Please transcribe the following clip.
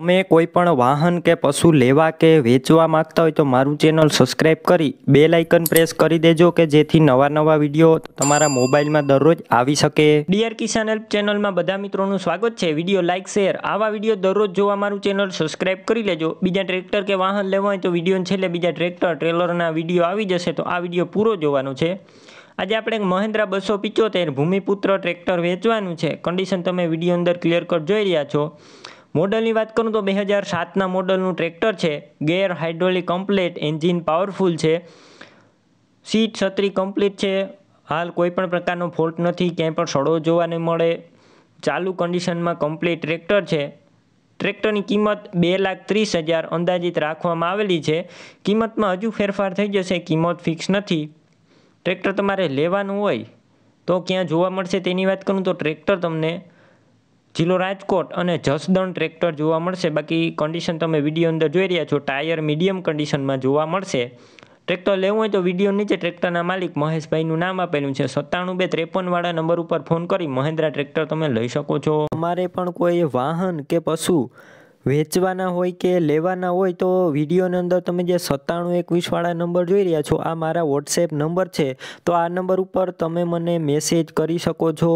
તમે કોઈ પણ વાહન કે પશુ લેવા કે વેચવા માંગતા હોય તો મારું ચેનલ સબસ્ક્રાઈબ કરી બે લાઇકન પ્રેસ કરી દેજો કે જેથી નવા નવા વિડીયો તમારા મોબાઈલમાં દરરોજ આવી શકે ડીઆર કિસાન હેલ્પ ચેનલમાં બધા મિત્રોનું સ્વાગત છે વિડીયો લાઇક શેર આવા વિડીયો દરરોજ જોવા મારું ચેનલ સબસ્ક્રાઈબ કરી લેજો બીજા ટ્રેક્ટર કે વાહન લેવા હોય તો વિડીયો છેલ્લે બીજા ટ્રેક્ટર ટ્રેલરના વિડીયો આવી જશે તો આ વિડીયો પૂરો જોવાનો છે આજે આપણે મહેન્દ્રા બસો પિચોતેર ભૂમિપુત્ર ટ્રેક્ટર વેચવાનું છે કન્ડિશન તમે વિડીયો અંદર ક્લિયર કટ જોઈ રહ્યા છો મોડલની વાત કરું તો બે હજાર સાતના મોડલનું ટ્રેક્ટર છે gear hydraulic complete engine powerful છે સીટ છત્રી કમ્પ્લીટ છે હાલ કોઈપણ પ્રકારનો ફોલ્ટ નથી ક્યાંય પણ સડો જોવા નહીં મળે ચાલુ કન્ડિશનમાં કમ્પ્લીટ ટ્રેક્ટર છે ટ્રેક્ટરની કિંમત બે લાખ ત્રીસ હજાર અંદાજિત રાખવામાં આવેલી છે કિંમતમાં હજુ ફેરફાર થઈ જશે કિંમત ફિક્સ નથી ટ્રેક્ટર તમારે લેવાનું હોય તો ક્યાં જોવા મળશે તેની વાત કરું તો ટ્રેક્ટર તમને જિલ્લો રાજકોટ અને જસદણ ટ્રેક્ટર જોવા મળશે બાકી કન્ડિશન તમે વિડીયો અંદર જોઈ રહ્યા છો ટાયર મીડિયમ કન્ડિશનમાં જોવા મળશે ટ્રેક્ટર લેવું હોય તો વિડીયો નીચે ટ્રેક્ટરના માલિક મહેશભાઈનું નામ આપેલું છે સત્તાણું બે ત્રેપનવાળા નંબર ઉપર ફોન કરી મહેન્દ્રા ટ્રેક્ટર તમે લઈ શકો છો અમારે પણ કોઈ વાહન કે પશુ વેચવાના હોય કે લેવાના હોય તો વિડીયોની અંદર તમે જે સત્તાણું એકવીસવાળા નંબર જોઈ રહ્યા છો આ મારા વોટ્સએપ નંબર છે તો આ નંબર ઉપર તમે મને મેસેજ કરી શકો છો